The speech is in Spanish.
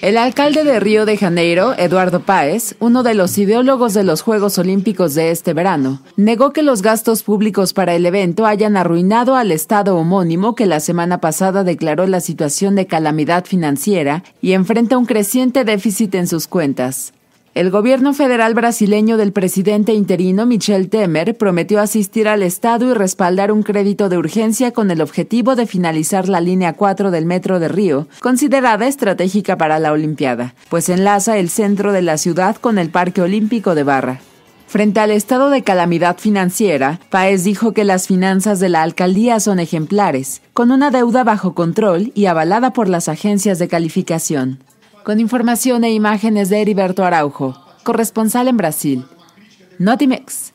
El alcalde de Río de Janeiro, Eduardo Páez, uno de los ideólogos de los Juegos Olímpicos de este verano, negó que los gastos públicos para el evento hayan arruinado al estado homónimo que la semana pasada declaró la situación de calamidad financiera y enfrenta un creciente déficit en sus cuentas. El gobierno federal brasileño del presidente interino Michel Temer prometió asistir al Estado y respaldar un crédito de urgencia con el objetivo de finalizar la línea 4 del Metro de Río, considerada estratégica para la Olimpiada, pues enlaza el centro de la ciudad con el Parque Olímpico de Barra. Frente al estado de calamidad financiera, Paez dijo que las finanzas de la alcaldía son ejemplares, con una deuda bajo control y avalada por las agencias de calificación con información e imágenes de Heriberto Araujo, corresponsal en Brasil. Notimex.